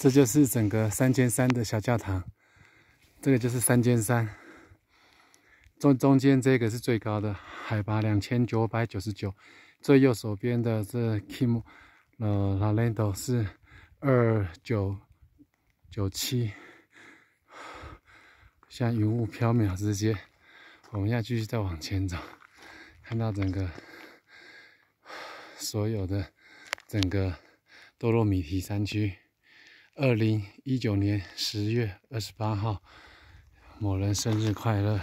这就是整个三尖山的小教堂，这个就是三尖山，中中间这个是最高的，海拔两千九百九十九，最右手边的是 Kim，呃 l a l e n o 是二九九七，像云雾飘渺，之间，我们要继续再往前走，看到整个所有的整个多洛米提山区。二零一九年十月二十八号，某人生日快乐。